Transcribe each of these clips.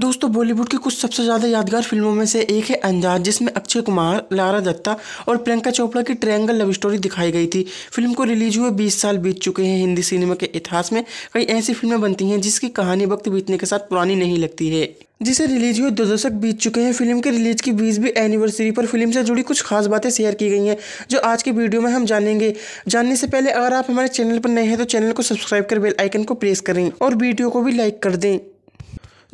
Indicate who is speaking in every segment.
Speaker 1: दोस्तों बॉलीवुड की कुछ सबसे ज़्यादा यादगार फिल्मों में से एक है अंदाज जिसमें अक्षय कुमार लारा दत्ता और प्रियंका चोपड़ा की ट्रायंगल लव स्टोरी दिखाई गई थी फिल्म को रिलीज हुए 20 साल बीत चुके हैं हिंदी सिनेमा के इतिहास में कई ऐसी फिल्में बनती हैं जिसकी कहानी वक्त बीतने के साथ पुरानी नहीं लगती है जिसे रिलीज हुए दो दशक बीत चुके हैं फिल्म के रिलीज की बीसवीं एनिवर्सरी पर फिल्म से जुड़ी कुछ खास बातें शेयर की गई हैं जो आज की वीडियो में हम जानेंगे जानने से पहले अगर आप हमारे चैनल पर नए हैं तो चैनल को सब्सक्राइब कर बेल आइकन को प्रेस करें और वीडियो को भी लाइक कर दें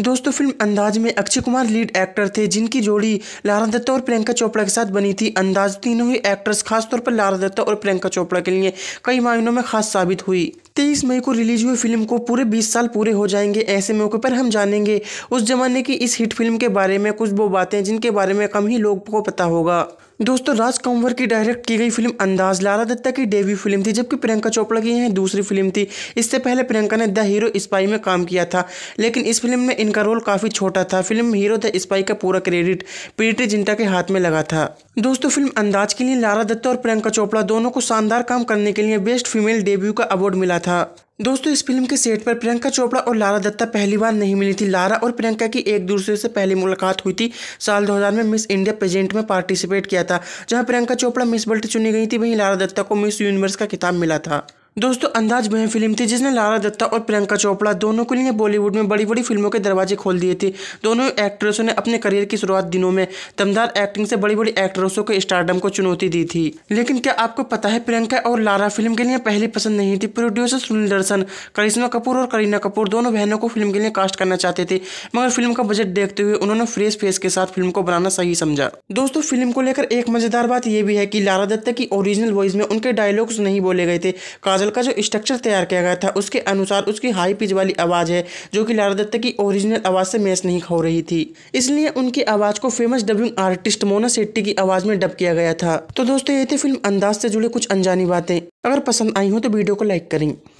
Speaker 1: दोस्तों फिल्म अंदाज में अक्षय कुमार लीड एक्टर थे जिनकी जोड़ी लारा दत्ता और प्रियंका चोपड़ा के साथ बनी थी अंदाज तीनों ही एक्ट्रेस खासतौर पर लारा दत्ता और प्रियंका चोपड़ा के लिए कई मायनों में खास साबित हुई तेईस मई को रिलीज हुई फिल्म को पूरे 20 साल पूरे हो जाएंगे ऐसे मौके पर हम जानेंगे उस जमाने की इस हिट फिल्म के बारे में कुछ वो बातें जिनके बारे में कम ही लोग को पता होगा दोस्तों राज कंवर की डायरेक्ट की गई फिल्म अंदाज लाला दत्ता की डेब्यू फिल्म थी जबकि प्रियंका चोपड़ा की यह दूसरी फिल्म थी इससे पहले प्रियंका ने द हीरो स्पाई में काम किया था लेकिन इस फिल्म में इनका रोल काफ़ी छोटा था फिल्म हीरो द स्पाई का पूरा क्रेडिट पीटी जिंटा के हाथ में लगा था दोस्तों फिल्म अंदाज के लिए लारा दत्ता और प्रियंका चोपड़ा दोनों को शानदार काम करने के लिए बेस्ट फीमेल डेब्यू का अवार्ड मिला था दोस्तों इस फिल्म के सेट पर प्रियंका चोपड़ा और लारा दत्ता पहली बार नहीं मिली थी लारा और प्रियंका की एक दूसरे से पहली मुलाकात हुई थी साल 2000 में मिस इंडिया प्रेजेंट में पार्टिसिपेट किया था जहां प्रियंका चोपड़ा मिस वर्ल्ड चुनी गई थी वहीं लारा दत्ता को मिस यूनिवर्स का किताब मिला था दोस्तों अंदाज वह फिल्म थी जिसने लारा दत्ता और प्रियंका चोपड़ा दोनों के लिए बॉलीवुड में बड़ी बड़ी फिल्मों के दरवाजे खोल दिए थे दोनों एक्ट्रेसों ने अपने करियर की शुरुआत दिनों में दमदार एक्टिंग से बड़ी बड़ी एक्ट्रेसों के स्टारडम को चुनौती दी थी लेकिन क्या आपको पता है प्रियंका और लारा फिल्म के लिए पहली पसंद नहीं थी प्रोड्यूसर सुनील दर्शन करिश्मा कपूर और करीना कपूर दोनों बहनों को फिल्म के लिए कास्ट करना चाहते थे मगर फिल्म का बजट देखते हुए उन्होंने फ्रेश फेस के साथ फिल्म को बनाना सही समझा दोस्तों फिल्म को लेकर एक मजेदार बात यह भी है कि लारा दत्ता की ओरिजिनल वॉइस में उनके डायलॉग्स नहीं बोले गए थे काजल का जो स्ट्रक्चर तैयार किया गया था उसके अनुसार उसकी हाई पिच वाली आवाज़ है जो कि लारा दत्ता की ओरिजिनल आवाज़ से मैच नहीं हो रही थी इसलिए उनकी आवाज़ को famous dubbing artist Mona Shetty की आवाज़ में डब किया गया था तो दोस्तों ये थे फिल्म अंदाज से जुड़े कुछ अनजानी बातें अगर पसंद आई हो तो वीडियो को लाइक करें